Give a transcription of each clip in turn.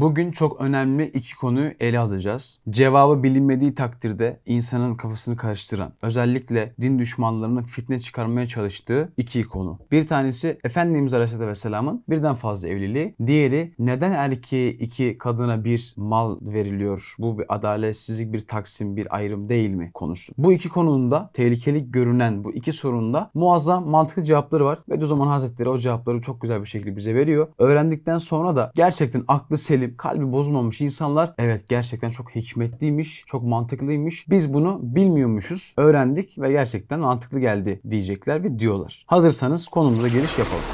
Bugün çok önemli iki konuyu ele alacağız. Cevabı bilinmediği takdirde insanın kafasını karıştıran, özellikle din düşmanlarının fitne çıkarmaya çalıştığı iki konu. Bir tanesi Efendimiz Aleyhisselatü Vesselam'ın birden fazla evliliği. Diğeri neden erkeğe iki, kadına bir mal veriliyor? Bu bir adaletsizlik, bir taksim, bir ayrım değil mi konusu. Bu iki konunun da tehlikeli görünen bu iki sorunda muazzam mantıklı cevapları var. ve o zaman Hazretleri o cevapları çok güzel bir şekilde bize veriyor. Öğrendikten sonra da gerçekten aklı selim, kalbi bozulmamış insanlar evet gerçekten çok hikmetliymiş, çok mantıklıymış. Biz bunu bilmiyormuşuz, öğrendik ve gerçekten mantıklı geldi diyecekler ve diyorlar. Hazırsanız konumuza giriş yapalım.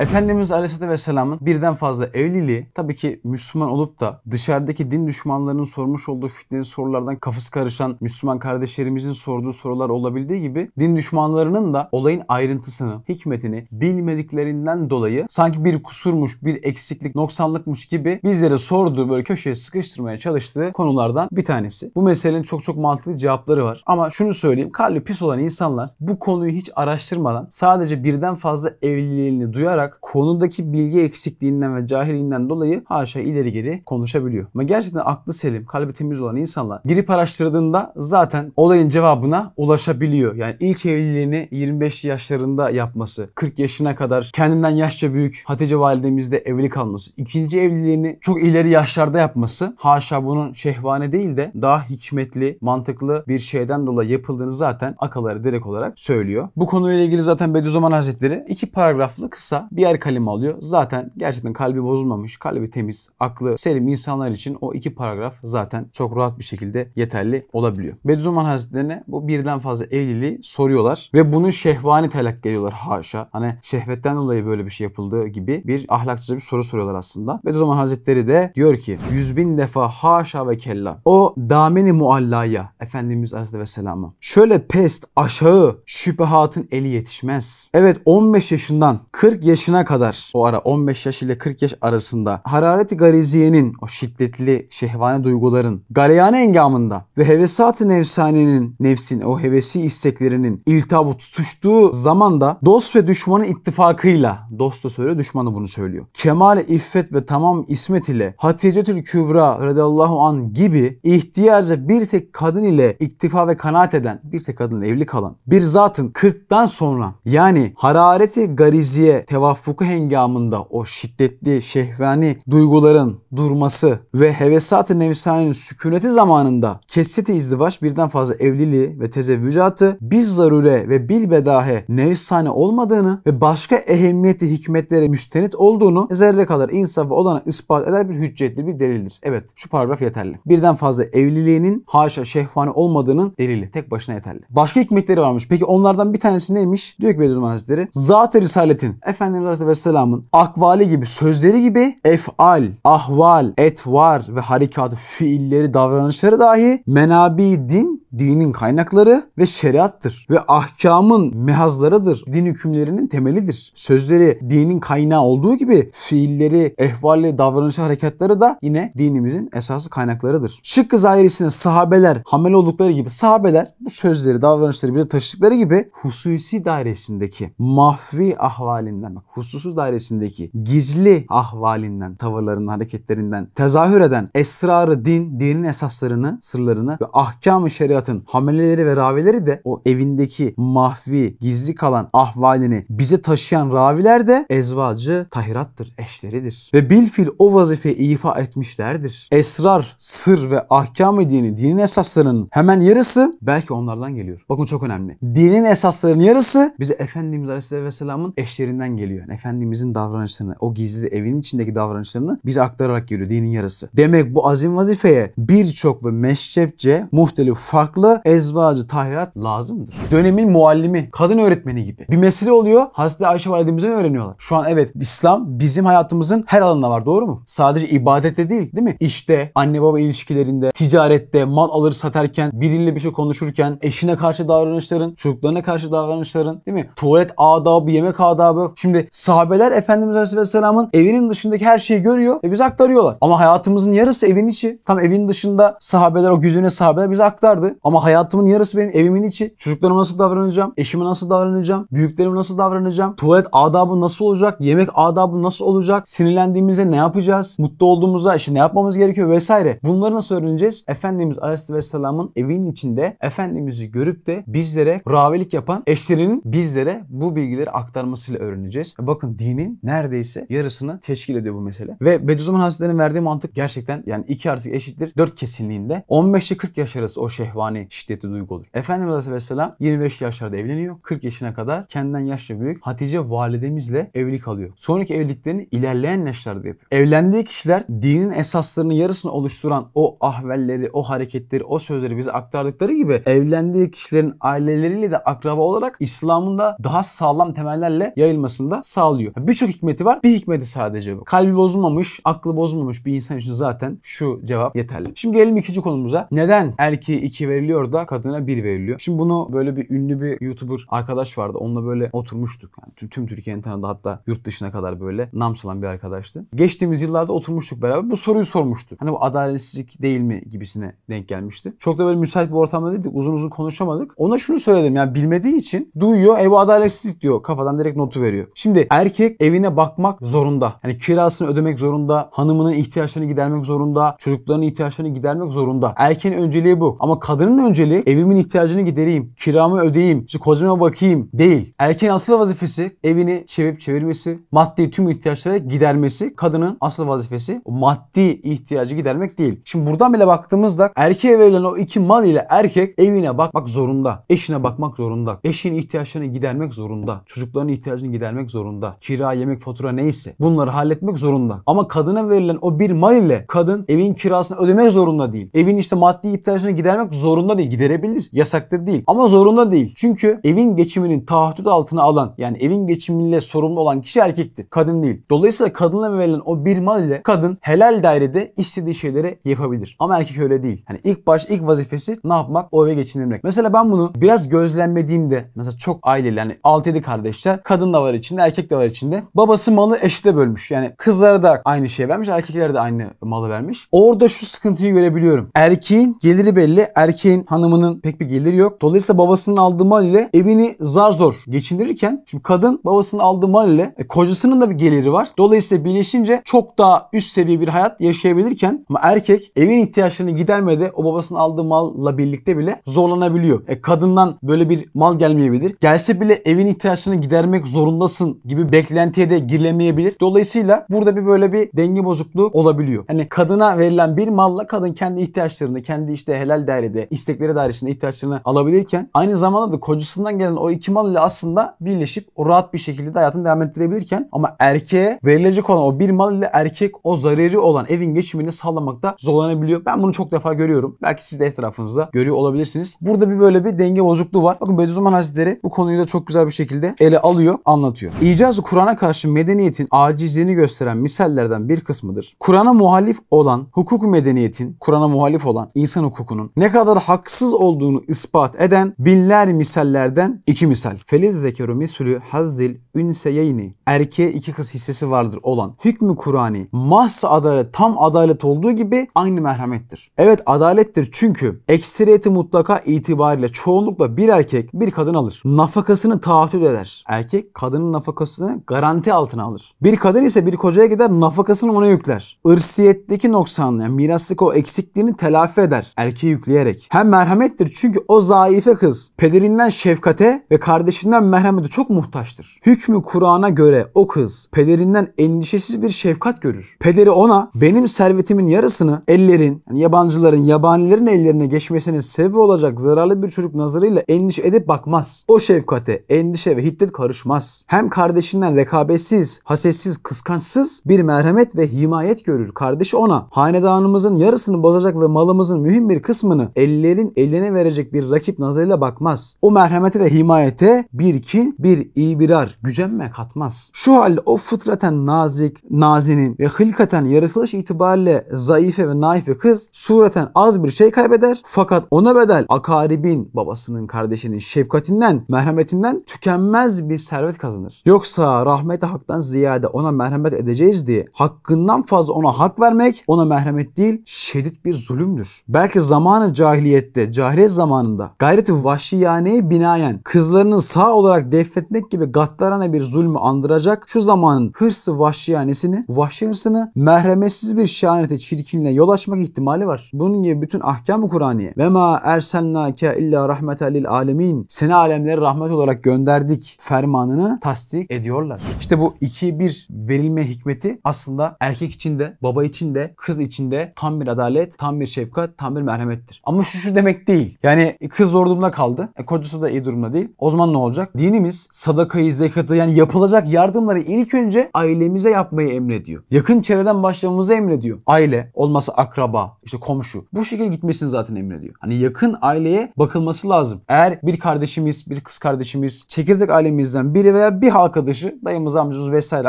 Efendimiz Aleyhisselatü Vesselam'ın birden fazla evliliği tabii ki Müslüman olup da dışarıdaki din düşmanlarının sormuş olduğu fitneli sorulardan kafası karışan Müslüman kardeşlerimizin sorduğu sorular olabildiği gibi din düşmanlarının da olayın ayrıntısını, hikmetini bilmediklerinden dolayı sanki bir kusurmuş, bir eksiklik, noksanlıkmış gibi bizlere sorduğu böyle köşeye sıkıştırmaya çalıştığı konulardan bir tanesi. Bu meselenin çok çok mantıklı cevapları var. Ama şunu söyleyeyim. Kalbi pis olan insanlar bu konuyu hiç araştırmadan sadece birden fazla evliliğini duyarak olarak konudaki bilgi eksikliğinden ve cahilliğinden dolayı haşa ileri geri konuşabiliyor. Ama gerçekten aklı selim, kalbi temiz olan insanlar girip araştırdığında zaten olayın cevabına ulaşabiliyor. Yani ilk evliliğini 25 yaşlarında yapması, 40 yaşına kadar kendinden yaşça büyük Hatice validemizle evli kalması, ikinci evliliğini çok ileri yaşlarda yapması haşa bunun şehvane değil de daha hikmetli, mantıklı bir şeyden dolayı yapıldığını zaten akaları direkt olarak söylüyor. Bu konuyla ilgili zaten Bediüzzaman Hazretleri iki paragraflı kısa bir yer kalemi alıyor. Zaten gerçekten kalbi bozulmamış, kalbi temiz, aklı selim insanlar için o iki paragraf zaten çok rahat bir şekilde yeterli olabiliyor. Bediüzzaman Hazretlerine bu birden fazla evliliği soruyorlar ve bunu şehvani telak geliyorlar haşa. Hani şehvetten dolayı böyle bir şey yapıldığı gibi bir ahlaksızca bir soru soruyorlar aslında. Bediüzzaman Hazretleri de diyor ki yüz bin defa haşa ve kella o dameni muallaya Efendimiz Aleyhisselam'a şöyle pest aşağı şüphehatın eli yetişmez. Evet 15 yaşından 40 yaş yaşına kadar o ara 15 yaş ile 40 yaş arasında harareti gariziyenin o şiddetli şehvane duyguların galeyane engamında ve hevesat-ı nefsanenin nefsin o hevesi isteklerinin iltihabı tutuştuğu zamanda dost ve düşmanın ittifakıyla dost da söylüyor düşmanı bunu söylüyor. Kemal iffet ve tamam ismet ile Hatice-tül Kübra radıyallahu an gibi ihtiyarca bir tek kadın ile iktifa ve kanaat eden bir tek kadın evli kalan bir zatın 40'tan sonra yani harareti gariziye tevaf Tafuku hengamında o şiddetli şehvani duyguların durması ve hevesat-ı nefsani'nin sükuneti zamanında kesreti izdivaç birden fazla evliliği ve tezevvücatı biz zarure ve bilbedahe nefsane olmadığını ve başka ehemmiyeti hikmetlere müstenit olduğunu zerre kadar insafa olana ispat eder bir hüccetli bir delildir. Evet şu paragraf yeterli. Birden fazla evliliğinin haşa şehvani olmadığının delili. Tek başına yeterli. Başka hikmetleri varmış. Peki onlardan bir tanesi neymiş? Diyor ki Bediüzzaman Hazretleri. Zat-ı Risaletin. Efendimiz Peygamber Aleyhisselam'ın akvali gibi, sözleri gibi efal, ahval, etvar ve harekatı fiilleri, davranışları dahi menabi din, dinin kaynakları ve şeriattır. Ve ahkamın mehazlarıdır. Din hükümlerinin temelidir. Sözleri dinin kaynağı olduğu gibi fiilleri, ehvali, davranışı, hareketleri da yine dinimizin esası kaynaklarıdır. Şıkkı zahirisine sahabeler hamile oldukları gibi sahabeler bu sözleri, davranışları bize taşıdıkları gibi hususi dairesindeki mahvi ahvalinden bak hususu dairesindeki gizli ahvalinden, tavırlarının hareketlerinden tezahür eden esrarı din, dinin esaslarını, sırlarını ve ahkam-ı şeriatın hamleleri ve ravileri de o evindeki mahvi, gizli kalan ahvalini bize taşıyan raviler de ezvacı tahirattır, eşleridir. Ve bilfil o vazifeyi ifa etmişlerdir. Esrar, sır ve ahkam-ı dini, dinin esaslarının hemen yarısı belki onlardan geliyor. Bakın çok önemli. Dinin esaslarının yarısı bize Efendimiz Aleyhisselam'ın eşlerinden geliyor yani Efendimizin davranışlarını, o gizli evinin içindeki davranışlarını bize aktararak geliyor dinin yarısı. Demek bu azim vazifeye birçok ve meşrepçe muhtelif farklı ezvacı tahirat lazımdır. Dönemin muallimi, kadın öğretmeni gibi. Bir mesele oluyor. Hazreti Ayşe validemizden öğreniyorlar. Şu an evet İslam bizim hayatımızın her alanına var doğru mu? Sadece ibadette değil değil mi? İşte anne baba ilişkilerinde, ticarette, mal alır satarken, biriyle bir şey konuşurken, eşine karşı davranışların, çocuklarına karşı davranışların değil mi? Tuvalet adabı, yemek adabı. Şimdi sahabeler Efendimiz Aleyhisselam'ın evinin dışındaki her şeyi görüyor ve bize aktarıyorlar. Ama hayatımızın yarısı evin içi. Tam evin dışında sahabeler o gözüne sahabeler bize aktardı. Ama hayatımın yarısı benim evimin içi. Çocuklarıma nasıl davranacağım? Eşime nasıl davranacağım? Büyüklerime nasıl davranacağım? Tuvalet adabı nasıl olacak? Yemek adabı nasıl olacak? Sinirlendiğimizde ne yapacağız? Mutlu olduğumuzda işte ne yapmamız gerekiyor vesaire. Bunları nasıl öğreneceğiz? Efendimiz Aleyhisselam'ın evin içinde Efendimiz'i görüp de bizlere ravelik yapan eşlerinin bizlere bu bilgileri aktarmasıyla öğreneceğiz bakın dinin neredeyse yarısını teşkil ediyor bu mesele. Ve Bediüzzaman Hazretleri'nin verdiği mantık gerçekten yani iki artı eşittir dört kesinliğinde 15 ile 40 yaş arası o şehvani şiddeti duygu olur. Efendimiz Aleyhisselam 25 yaşlarda evleniyor. 40 yaşına kadar kendinden yaşça büyük Hatice validemizle evlilik alıyor. Sonraki evliliklerini ilerleyen yaşlarda yapıyor. Evlendiği kişiler dinin esaslarını yarısını oluşturan o ahvelleri, o hareketleri, o sözleri bize aktardıkları gibi evlendiği kişilerin aileleriyle de akraba olarak İslam'ın da daha sağlam temellerle yayılmasında sağlıyor. Birçok hikmeti var. Bir hikmeti sadece bu. Kalbi bozulmamış, aklı bozulmamış bir insan için zaten şu cevap yeterli. Şimdi gelelim ikinci konumuza. Neden erkeğe iki veriliyor da kadına bir veriliyor? Şimdi bunu böyle bir ünlü bir YouTuber arkadaş vardı. Onunla böyle oturmuştuk. Yani tüm, tüm Türkiye'nin tanıdığı hatta yurt dışına kadar böyle nam salan bir arkadaştı. Geçtiğimiz yıllarda oturmuştuk beraber. Bu soruyu sormuştu. Hani bu adaletsizlik değil mi gibisine denk gelmişti. Çok da böyle müsait bir ortamda değildik. Uzun uzun konuşamadık. Ona şunu söyledim. Yani bilmediği için duyuyor. E bu adaletsizlik diyor. Kafadan direkt notu veriyor. Şimdi Şimdi erkek evine bakmak zorunda. Yani kirasını ödemek zorunda, hanımının ihtiyaçlarını gidermek zorunda, çocuklarının ihtiyaçlarını gidermek zorunda. Erkeğin önceliği bu. Ama kadının önceliği evimin ihtiyacını gidereyim, kiramı ödeyeyim, işte kocama bakayım değil. Erkeğin asıl vazifesi evini çevirip çevirmesi, maddi tüm ihtiyaçları gidermesi. Kadının asıl vazifesi o maddi ihtiyacı gidermek değil. Şimdi buradan bile baktığımızda erkeğe verilen o iki mal ile erkek evine bakmak zorunda. Eşine bakmak zorunda. Eşin ihtiyaçlarını gidermek zorunda. Çocukların ihtiyacını gidermek zorunda zorunda. Kira, yemek, fatura neyse bunları halletmek zorunda. Ama kadına verilen o bir mal ile kadın evin kirasını ödemek zorunda değil. Evin işte maddi ihtiyacını gidermek zorunda değil. Giderebilir. Yasaktır değil. Ama zorunda değil. Çünkü evin geçiminin tahtut altına alan yani evin geçimiyle sorumlu olan kişi erkektir. Kadın değil. Dolayısıyla kadına verilen o bir mal ile kadın helal dairede istediği şeyleri yapabilir. Ama erkek öyle değil. Hani ilk baş ilk vazifesi ne yapmak? O eve geçindirmek. Mesela ben bunu biraz gözlemlediğimde mesela çok aileli hani 6-7 kardeşler kadın da var içinde erkek erkek de var içinde. Babası malı eşite bölmüş. Yani kızlara da aynı şey vermiş. Erkeklere de aynı malı vermiş. Orada şu sıkıntıyı görebiliyorum. Erkeğin geliri belli. Erkeğin hanımının pek bir geliri yok. Dolayısıyla babasının aldığı mal ile evini zar zor geçindirirken şimdi kadın babasının aldığı mal ile e, kocasının da bir geliri var. Dolayısıyla birleşince çok daha üst seviye bir hayat yaşayabilirken ama erkek evin ihtiyaçlarını gidermede o babasının aldığı malla birlikte bile zorlanabiliyor. E, kadından böyle bir mal gelmeyebilir. Gelse bile evin ihtiyaçlarını gidermek zorundasın gibi beklentiye de girilemeyebilir. Dolayısıyla burada bir böyle bir denge bozukluğu olabiliyor. Hani kadına verilen bir malla kadın kendi ihtiyaçlarını, kendi işte helal dairede, istekleri dairesinde ihtiyaçlarını alabilirken aynı zamanda da kocasından gelen o iki mal ile aslında birleşip o rahat bir şekilde de hayatını devam ettirebilirken ama erkeğe verilecek olan o bir mal ile erkek o zararı olan evin geçimini sağlamakta zorlanabiliyor. Ben bunu çok defa görüyorum. Belki siz de etrafınızda görüyor olabilirsiniz. Bburada bir böyle bir denge bozukluğu var. Bakın Bediüzzaman Hazretleri bu konuyu da çok güzel bir şekilde ele alıyor, anlatıyor. İyi İcazı Kur'an'a karşı medeniyetin acizliğini gösteren misallerden bir kısmıdır. Kur'an'a muhalif olan hukuk medeniyetin, Kur'an'a muhalif olan insan hukukunun ne kadar haksız olduğunu ispat eden binler misallerden iki misal. Feliz zekeru misulü hazzil ünseyeyni erkeğe iki kız hissesi vardır olan hükmü Kur'an'i mahs adalet tam adalet olduğu gibi aynı merhamettir. Evet adalettir çünkü ekseriyeti mutlaka itibariyle çoğunlukla bir erkek bir kadın alır. Nafakasını taahhüt eder. Erkek kadının nafakasını nafakasını garanti altına alır. Bir kadın ise bir kocaya gider nafakasını ona yükler. Irsiyetteki noksanlığı yani miraslık o eksikliğini telafi eder erkeği yükleyerek. Hem merhamettir çünkü o zaife kız pederinden şefkate ve kardeşinden merhamete çok muhtaçtır. Hükmü Kur'an'a göre o kız pederinden endişesiz bir şefkat görür. Pederi ona benim servetimin yarısını ellerin, yani yabancıların, yabanilerin ellerine geçmesinin sebebi olacak zararlı bir çocuk nazarıyla endişe edip bakmaz. O şefkate, endişe ve hiddet karışmaz. Hem kardeş kardeşinden rekabetsiz, hasetsiz, kıskançsız bir merhamet ve himayet görür. Kardeşi ona hanedanımızın yarısını bozacak ve malımızın mühim bir kısmını ellerin eline verecek bir rakip nazarıyla bakmaz. O merhamete ve himayete bir kin, bir ibirar, gücenme katmaz. Şu halde o fıtraten nazik, nazinin ve hılkaten yaratılış itibariyle zayıfe ve naife kız sureten az bir şey kaybeder. Fakat ona bedel akaribin, babasının, kardeşinin şefkatinden, merhametinden tükenmez bir servet kazanır. Yok Yoksa rahmete haktan ziyade ona merhamet edeceğiz diye hakkından fazla ona hak vermek ona merhamet değil şiddet bir zulümdür. Belki zamanı cahiliyette, cahiliyet zamanında gayreti vahşiyaneye binayen kızlarını sağ olarak defetmek gibi gaddarane bir zulmü andıracak şu zamanın hırsı vahşiyanesini, vahşi hırsını merhametsiz bir şahanete çirkinle yol açmak ihtimali var. Bunun gibi bütün ahkam-ı Kur'aniye ve ma erselnake illa rahmeten lil alemin seni alemlere rahmet olarak gönderdik fermanını tasdik teşvik ediyorlar. İşte bu ikiye bir verilme hikmeti aslında erkek için de, baba için de, kız için de tam bir adalet, tam bir şefkat, tam bir merhamettir. Ama şu şu demek değil. Yani kız zor durumda kaldı. E, kocası da iyi durumda değil. O zaman ne olacak? Dinimiz sadakayı, zekatı yani yapılacak yardımları ilk önce ailemize yapmayı emrediyor. Yakın çevreden başlamamızı emrediyor. Aile, olmasa akraba, işte komşu. Bu şekilde gitmesini zaten emrediyor. Hani yakın aileye bakılması lazım. Eğer bir kardeşimiz, bir kız kardeşimiz, çekirdek ailemizden biri veya bir halka arkadaşı, dayımız, amcamız vesaire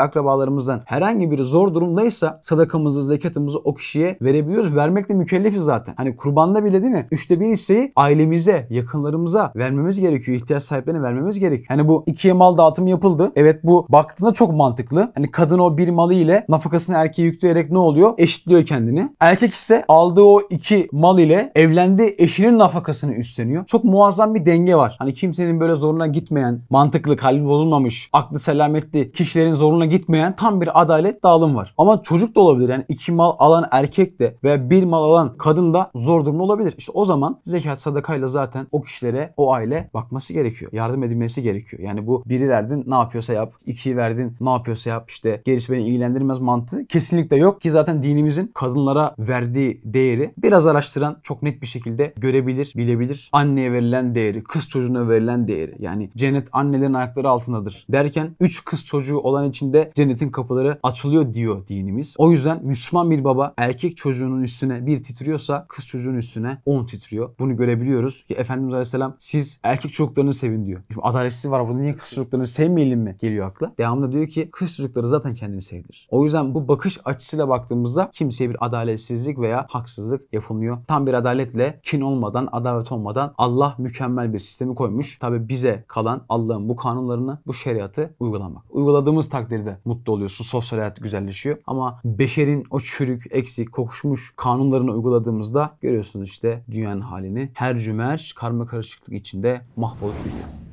akrabalarımızdan herhangi biri zor durumdaysa sadakamızı, zekatımızı o kişiye verebiliyoruz. Vermekle mükellefiz zaten. Hani kurbanda bile değil mi? Üçte bir hisseyi ailemize, yakınlarımıza vermemiz gerekiyor. İhtiyaç sahiplerine vermemiz gerekiyor. Hani bu ikiye mal dağıtımı yapıldı. Evet bu baktığında çok mantıklı. Hani kadın o bir malı ile nafakasını erkeğe yükleyerek ne oluyor? Eşitliyor kendini. Erkek ise aldığı o iki mal ile evlendi eşinin nafakasını üstleniyor. Çok muazzam bir denge var. Hani kimsenin böyle zoruna gitmeyen, mantıklı, kalbi bozulmamış, aklı sağlıklı selametli kişilerin zoruna gitmeyen tam bir adalet dağılım var. Ama çocuk da olabilir. Yani iki mal alan erkek de ve bir mal alan kadın da zor durumda olabilir. İşte o zaman zekat sadakayla zaten o kişilere o aile bakması gerekiyor. Yardım edilmesi gerekiyor. Yani bu biri verdin ne yapıyorsa yap. ikiyi verdin ne yapıyorsa yap. İşte gerisi beni ilgilendirmez mantığı kesinlikle yok ki zaten dinimizin kadınlara verdiği değeri biraz araştıran çok net bir şekilde görebilir, bilebilir. Anneye verilen değeri, kız çocuğuna verilen değeri. Yani cennet annelerin ayakları altındadır derken Zaten 3 kız çocuğu olan içinde cennetin kapıları açılıyor diyor dinimiz. O yüzden Müslüman bir baba erkek çocuğunun üstüne bir titriyorsa kız çocuğun üstüne 10 titriyor. Bunu görebiliyoruz ki Efendimiz Aleyhisselam siz erkek çocuklarını sevin diyor. Şimdi adaletsiz var burada niye kız çocuklarını sevmeyelim mi geliyor akla. Devamında diyor ki kız çocukları zaten kendini sevdirir. O yüzden bu bakış açısıyla baktığımızda kimseye bir adaletsizlik veya haksızlık yapılmıyor. Tam bir adaletle kin olmadan, adalet olmadan Allah mükemmel bir sistemi koymuş. Tabi bize kalan Allah'ın bu kanunlarını, bu şeriatı uygulamak. Uyguladığımız takdirde mutlu oluyorsun. Sosyal hayat güzelleşiyor. Ama beşerin o çürük, eksik, kokuşmuş kanunlarını uyguladığımızda görüyorsun işte dünyanın halini. Her cümerç karma karışıklık içinde mahvolup gidiyor.